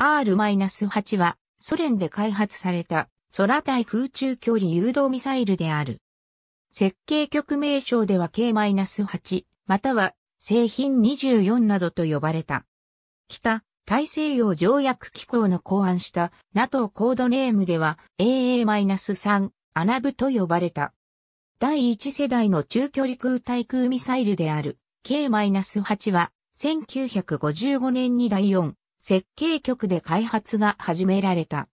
R-8 はソ連で開発された空対空中距離誘導ミサイルである。設計局名称では K-8 または製品24などと呼ばれた。北大西洋条約機構の考案した NATO コードネームでは AA-3 アナブと呼ばれた。第1世代の中距離空対空ミサイルである K-8 は1955年に第4設計局で開発が始められた。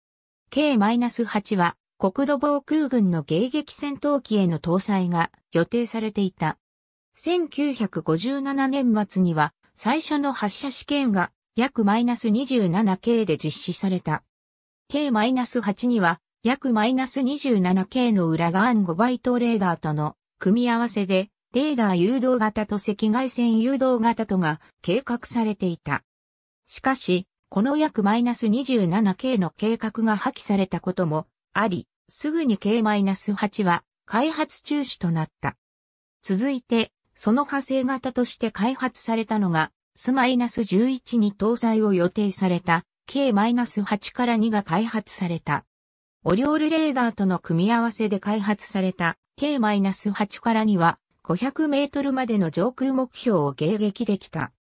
K-8 は国土防空軍の迎撃戦闘機への搭載が予定されていた。1957年末には最初の発射試験が約 -27K で実施された。K-8 には約 -27K の裏側5バイトレーダーとの組み合わせでレーダー誘導型と赤外線誘導型とが計画されていた。しかし、この約 -27K の計画が破棄されたこともあり、すぐに K-8 は開発中止となった。続いて、その派生型として開発されたのが、S-11 に搭載を予定された K-8 から2が開発された。オリオールレーダーとの組み合わせで開発された K-8 から2は500メートルまでの上空目標を迎撃できた。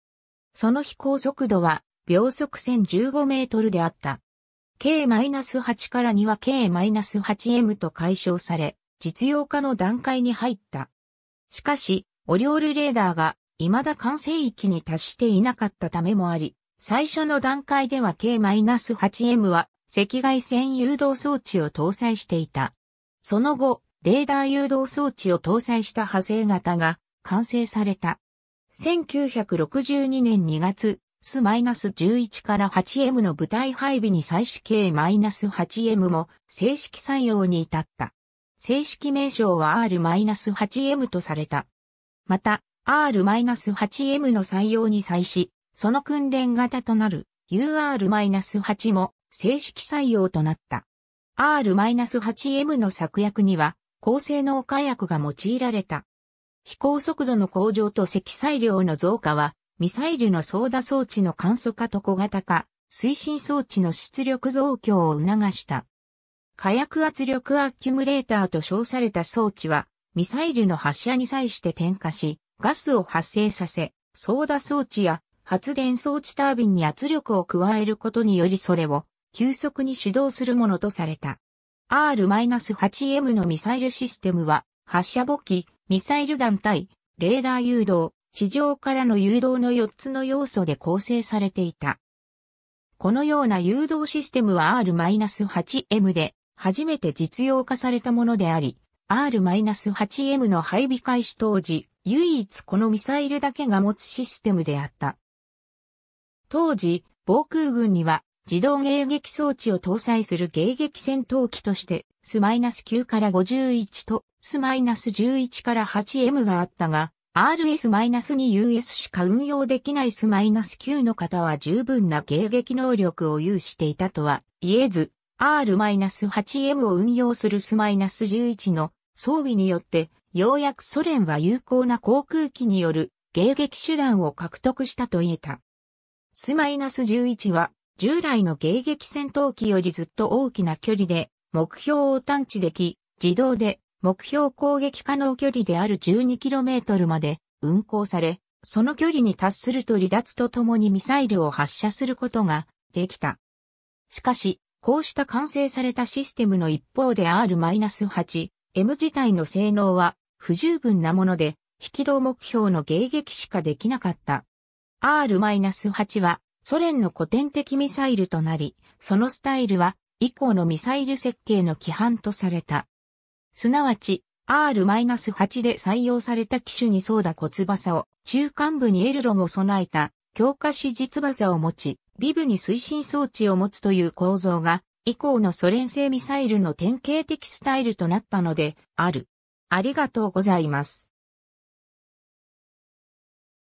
その飛行速度は秒速1015メートルであった。K-8 から2は K-8M と解消され、実用化の段階に入った。しかし、オリオールレーダーが未だ完成域に達していなかったためもあり、最初の段階では K-8M は赤外線誘導装置を搭載していた。その後、レーダー誘導装置を搭載した派生型が完成された。1962年2月、S-11 から 8M の部隊配備に際し K-8M も正式採用に至った。正式名称は R-8M とされた。また、R-8M の採用に際し、その訓練型となる UR-8 も正式採用となった。R-8M の策略には高性能火薬が用いられた。飛行速度の向上と積載量の増加はミサイルの操舵装置の簡素化と小型化、推進装置の出力増強を促した。火薬圧力アキュムレーターと称された装置は、ミサイルの発射に際して点火し、ガスを発生させ、操舵装置や発電装置タービンに圧力を加えることによりそれを急速に主動するものとされた。R-8M のミサイルシステムは、発射簿記、ミサイル団体、レーダー誘導、地上からの誘導の4つの要素で構成されていた。このような誘導システムは R-8M で初めて実用化されたものであり、R-8M の配備開始当時、唯一このミサイルだけが持つシステムであった。当時、防空軍には自動迎撃装置を搭載する迎撃戦闘機として、ス -9 から51とス -11 から 8M があったが、RS-2US しか運用できない S-9 の方は十分な迎撃能力を有していたとは言えず、R-8M を運用する S-11 の装備によって、ようやくソ連は有効な航空機による迎撃手段を獲得したと言えた。S-11 は従来の迎撃戦闘機よりずっと大きな距離で目標を探知でき、自動で目標攻撃可能距離である 12km まで運行され、その距離に達すると離脱とともにミサイルを発射することができた。しかし、こうした完成されたシステムの一方で R-8M 自体の性能は不十分なもので、引き動目標の迎撃しかできなかった。R-8 はソ連の古典的ミサイルとなり、そのスタイルは以降のミサイル設計の規範とされた。すなわち R-8 で採用された機種にそうだ骨翼を、中間部にエルロンを備えた強化支持翼を持ち、ビブに推進装置を持つという構造が、以降のソ連製ミサイルの典型的スタイルとなったので、ある。ありがとうございます。